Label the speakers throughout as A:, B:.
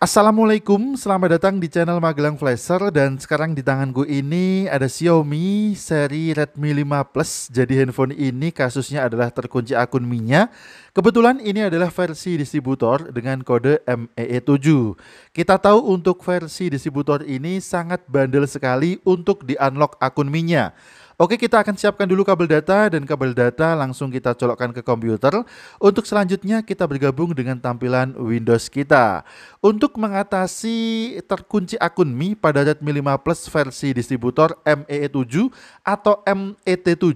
A: Assalamualaikum, selamat datang di channel Magelang Flasher dan sekarang di tanganku ini ada Xiaomi seri Redmi 5 Plus. Jadi handphone ini kasusnya adalah terkunci akun mi Kebetulan ini adalah versi distributor dengan kode MEE7. Kita tahu untuk versi distributor ini sangat bandel sekali untuk di-unlock akun mi Oke, kita akan siapkan dulu kabel data dan kabel data langsung kita colokkan ke komputer. Untuk selanjutnya kita bergabung dengan tampilan Windows kita. Untuk mengatasi terkunci akun Mi pada Redmi 5 Plus versi distributor MEE7 atau MET7,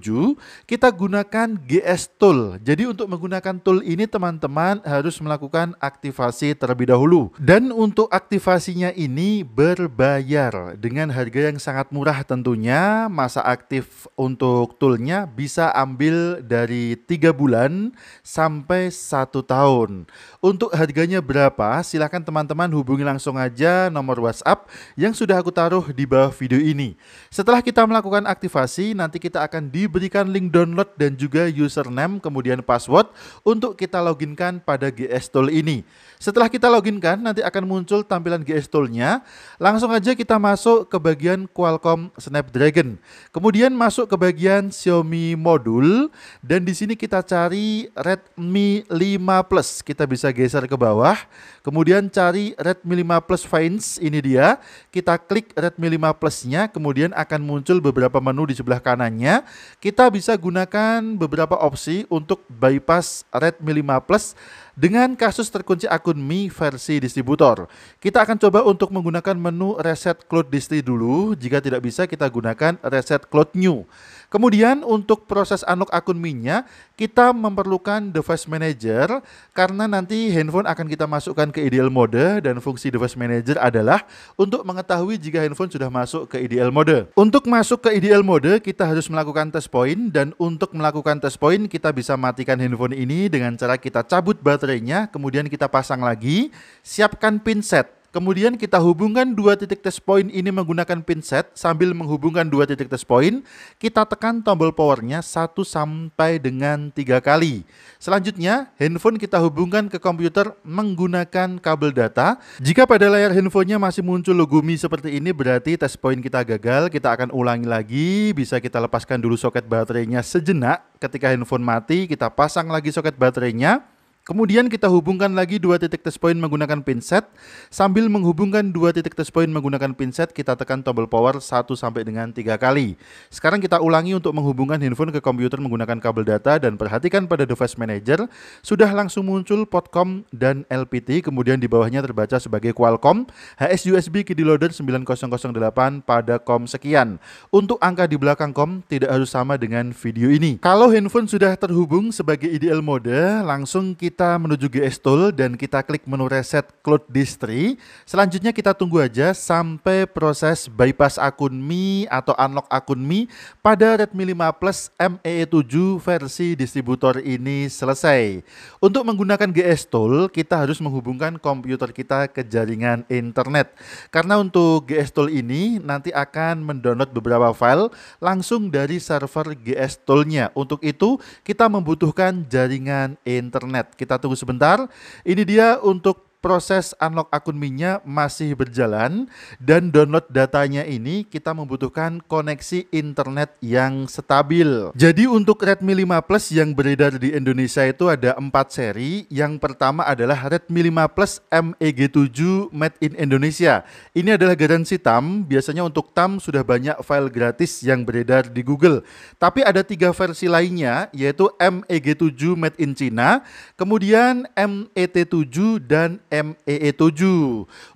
A: kita gunakan GS Tool. Jadi untuk menggunakan tool ini teman-teman harus melakukan aktivasi terlebih dahulu. Dan untuk aktivasinya ini berbayar dengan harga yang sangat murah tentunya, masa aktif untuk toolnya bisa ambil dari tiga bulan sampai satu tahun. Untuk harganya berapa? Silahkan teman-teman hubungi langsung aja nomor WhatsApp yang sudah aku taruh di bawah video ini. Setelah kita melakukan aktivasi, nanti kita akan diberikan link download dan juga username kemudian password untuk kita loginkan pada GS Tool ini. Setelah kita loginkan, nanti akan muncul tampilan GS Tool-nya. Langsung aja kita masuk ke bagian Qualcomm Snapdragon. Kemudian masuk ke bagian Xiaomi modul dan di sini kita cari Redmi 5 Plus. Kita bisa geser ke bawah, kemudian cari Redmi 5 Plus Finds, ini dia. Kita klik Redmi 5 Plus-nya, kemudian akan muncul beberapa menu di sebelah kanannya. Kita bisa gunakan beberapa opsi untuk bypass Redmi 5 Plus dengan kasus terkunci akun Mi versi distributor. Kita akan coba untuk menggunakan menu reset cloud distri dulu. Jika tidak bisa, kita gunakan reset cloud-nya new. Kemudian untuk proses unlock akun minyak kita memerlukan device manager karena nanti handphone akan kita masukkan ke ideal mode dan fungsi device manager adalah untuk mengetahui jika handphone sudah masuk ke ideal mode. Untuk masuk ke ideal mode, kita harus melakukan test point dan untuk melakukan test point kita bisa matikan handphone ini dengan cara kita cabut baterainya, kemudian kita pasang lagi, siapkan pin set Kemudian kita hubungkan dua titik test point ini menggunakan pinset sambil menghubungkan dua titik test point. Kita tekan tombol powernya satu sampai dengan tiga kali. Selanjutnya, handphone kita hubungkan ke komputer menggunakan kabel data. Jika pada layar handphonenya masih muncul logumi seperti ini berarti test point kita gagal. Kita akan ulangi lagi, bisa kita lepaskan dulu soket baterainya sejenak. Ketika handphone mati, kita pasang lagi soket baterainya. Kemudian kita hubungkan lagi dua titik test point menggunakan pinset. Sambil menghubungkan dua titik test point menggunakan pinset, kita tekan tombol power 1 sampai dengan 3 kali. Sekarang kita ulangi untuk menghubungkan handphone ke komputer menggunakan kabel data dan perhatikan pada device manager sudah langsung muncul Potcom dan LPT, kemudian di bawahnya terbaca sebagai Qualcomm HSUSB KIDI loader 9008 pada COM sekian. Untuk angka di belakang COM tidak harus sama dengan video ini. Kalau handphone sudah terhubung sebagai IDL mode, langsung kita kita menuju GS Tool dan kita klik menu reset Cloud Distri. Selanjutnya kita tunggu aja sampai proses bypass akun Mi atau unlock akun Mi pada Redmi 5 Plus ME7 e versi distributor ini selesai. Untuk menggunakan GS Tool, kita harus menghubungkan komputer kita ke jaringan internet. Karena untuk GS Tool ini nanti akan mendownload beberapa file langsung dari server GS Tool-nya. Untuk itu, kita membutuhkan jaringan internet. Kita tunggu sebentar. Ini dia untuk proses unlock akun Minya masih berjalan dan download datanya ini kita membutuhkan koneksi internet yang stabil. Jadi untuk Redmi 5 Plus yang beredar di Indonesia itu ada empat seri. Yang pertama adalah Redmi 5 Plus MEG7 Made in Indonesia. Ini adalah garansi TAM. Biasanya untuk TAM sudah banyak file gratis yang beredar di Google. Tapi ada tiga versi lainnya yaitu MEG7 Made in China, kemudian MET7 dan MEE7.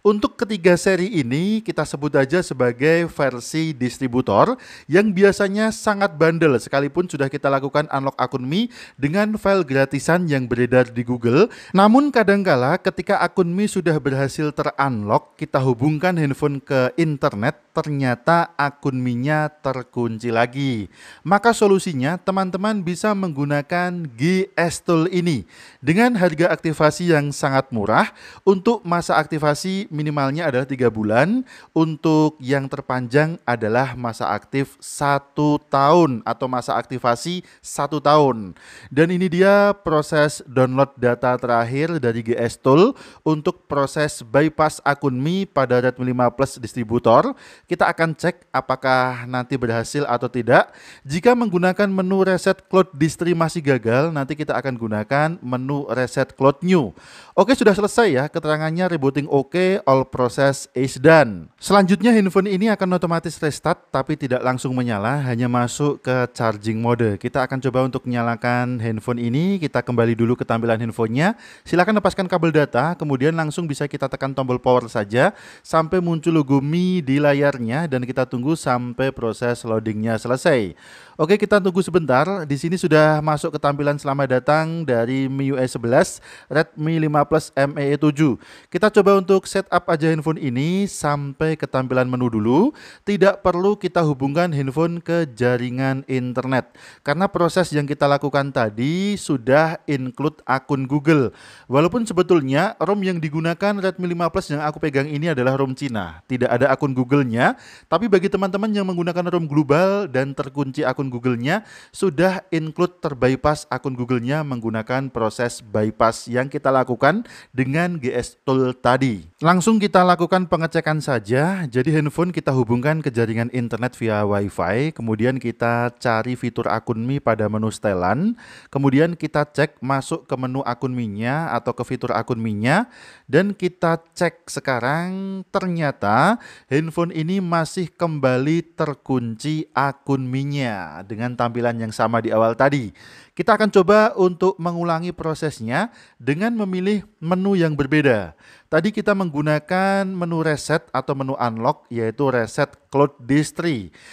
A: Untuk ketiga seri ini kita sebut aja sebagai versi distributor yang biasanya sangat bandel sekalipun sudah kita lakukan unlock akun Mi dengan file gratisan yang beredar di Google. Namun kadangkala ketika akun Mi sudah berhasil terunlock, kita hubungkan handphone ke internet, ternyata akun Mi-nya terkunci lagi. Maka solusinya teman-teman bisa menggunakan GS Tool ini dengan harga aktivasi yang sangat murah untuk masa aktivasi minimalnya adalah tiga bulan, untuk yang terpanjang adalah masa aktif satu tahun atau masa aktivasi satu tahun. Dan ini dia proses download data terakhir dari GS Tool untuk proses bypass akun Mi pada Redmi 5 Plus distributor. Kita akan cek apakah nanti berhasil atau tidak. Jika menggunakan menu reset cloud distri masih gagal, nanti kita akan gunakan menu reset cloud new. Oke, sudah selesai selesai ya, keterangannya rebooting oke, okay, all process is done. Selanjutnya handphone ini akan otomatis restart tapi tidak langsung menyala, hanya masuk ke charging mode. Kita akan coba untuk menyalakan handphone ini, kita kembali dulu ke tampilan handphonenya. silahkan lepaskan kabel data, kemudian langsung bisa kita tekan tombol power saja sampai muncul logo Mi di layarnya dan kita tunggu sampai proses loadingnya selesai. Oke, kita tunggu sebentar. Di sini sudah masuk ke tampilan selamat datang dari MIUI 11 Redmi 5 Plus ME 7. Kita coba untuk setup aja handphone ini sampai ke tampilan menu dulu. Tidak perlu kita hubungkan handphone ke jaringan internet. Karena proses yang kita lakukan tadi sudah include akun Google. Walaupun sebetulnya ROM yang digunakan Redmi 5 Plus yang aku pegang ini adalah ROM Cina. Tidak ada akun Google-nya, tapi bagi teman-teman yang menggunakan ROM global dan terkunci akun Google-nya, sudah include terbypass akun Google-nya menggunakan proses bypass yang kita lakukan dengan GS Tool tadi. Langsung kita lakukan pengecekan saja. Jadi handphone kita hubungkan ke jaringan internet via WiFi, kemudian kita cari fitur akun Mi pada menu setelan, kemudian kita cek masuk ke menu akun Mi-nya atau ke fitur akun Mi-nya dan kita cek sekarang ternyata handphone ini masih kembali terkunci akun Mi-nya dengan tampilan yang sama di awal tadi. Kita akan coba untuk mengulangi prosesnya dengan memilih menu yang berbeda. Tadi kita menggunakan menu reset atau menu unlock yaitu reset cloud disk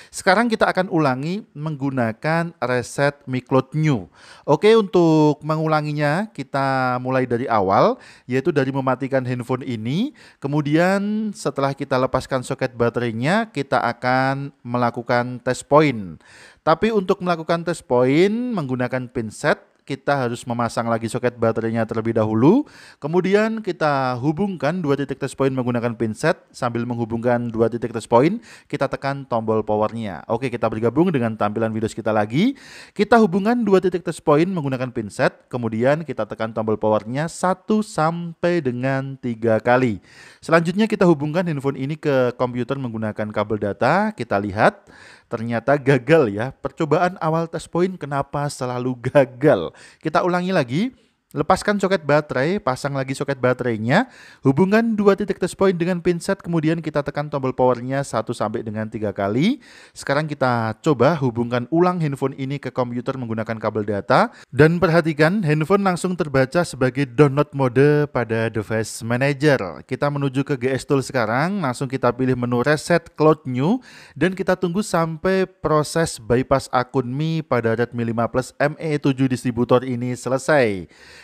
A: Sekarang kita akan ulangi menggunakan reset Mi Cloud New. Oke, untuk mengulanginya kita mulai dari awal yaitu dari mematikan handphone ini. Kemudian setelah kita lepaskan soket baterainya, kita akan melakukan test point. Tapi untuk melakukan test point menggunakan pinset kita harus memasang lagi soket baterainya terlebih dahulu. Kemudian kita hubungkan dua titik test point menggunakan pinset sambil menghubungkan dua titik test point, kita tekan tombol powernya. Oke, kita bergabung dengan tampilan Windows kita lagi. Kita hubungkan dua titik test point menggunakan pinset, kemudian kita tekan tombol powernya 1 sampai dengan 3 kali. Selanjutnya kita hubungkan handphone ini ke komputer menggunakan kabel data, kita lihat ternyata gagal ya. Percobaan awal tes poin kenapa selalu gagal? Kita ulangi lagi. Lepaskan soket baterai, pasang lagi soket baterainya, hubungkan dua titik test point dengan pinset, kemudian kita tekan tombol powernya satu sampai dengan tiga kali. Sekarang kita coba hubungkan ulang handphone ini ke komputer menggunakan kabel data, dan perhatikan handphone langsung terbaca sebagai download mode pada device manager. Kita menuju ke GS Tool sekarang, langsung kita pilih menu reset cloud new, dan kita tunggu sampai proses bypass akun Mi pada Redmi 5 Plus ME7 distributor ini selesai.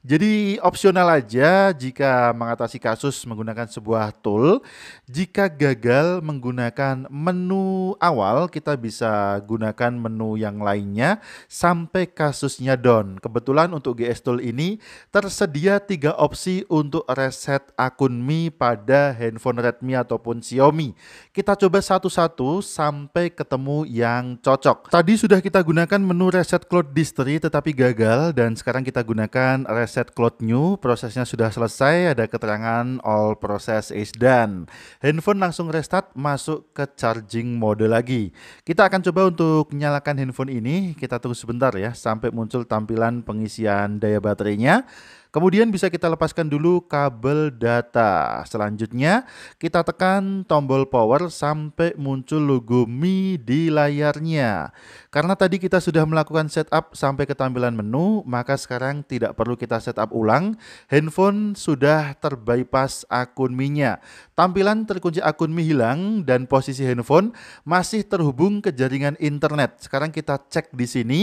A: Jadi opsional aja jika mengatasi kasus menggunakan sebuah tool. Jika gagal menggunakan menu awal, kita bisa gunakan menu yang lainnya sampai kasusnya down. Kebetulan untuk GS Tool ini tersedia tiga opsi untuk reset akun Mi pada handphone Redmi ataupun Xiaomi. Kita coba satu-satu sampai ketemu yang cocok. Tadi sudah kita gunakan menu reset cloud history, tetapi gagal dan sekarang kita gunakan reset set cloud new, prosesnya sudah selesai, ada keterangan all process is done. Handphone langsung restart, masuk ke charging mode lagi. Kita akan coba untuk nyalakan handphone ini, kita tunggu sebentar ya, sampai muncul tampilan pengisian daya baterainya. Kemudian bisa kita lepaskan dulu kabel data. Selanjutnya kita tekan tombol power sampai muncul logo Mi di layarnya. Karena tadi kita sudah melakukan setup sampai ke tampilan menu, maka sekarang tidak perlu kita setup ulang. Handphone sudah terbypass akun Mi-nya. Tampilan terkunci akun Mi hilang dan posisi handphone masih terhubung ke jaringan internet. Sekarang kita cek di sini,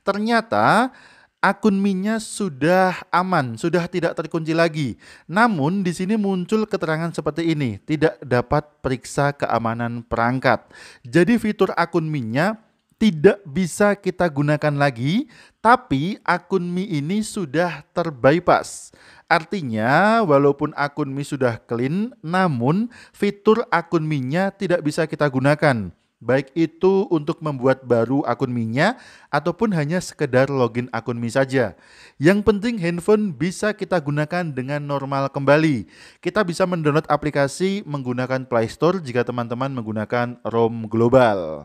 A: ternyata akun minnya sudah aman, sudah tidak terkunci lagi. Namun di sini muncul keterangan seperti ini, tidak dapat periksa keamanan perangkat. Jadi fitur akun minnya tidak bisa kita gunakan lagi, tapi akun Mi ini sudah terbypass. Artinya, walaupun akun Mi sudah clean, namun fitur akun Mi-nya tidak bisa kita gunakan baik itu untuk membuat baru akun Mi-nya ataupun hanya sekedar login akun Mi saja. Yang penting handphone bisa kita gunakan dengan normal kembali. Kita bisa mendownload aplikasi menggunakan Play Store jika teman-teman menggunakan ROM global.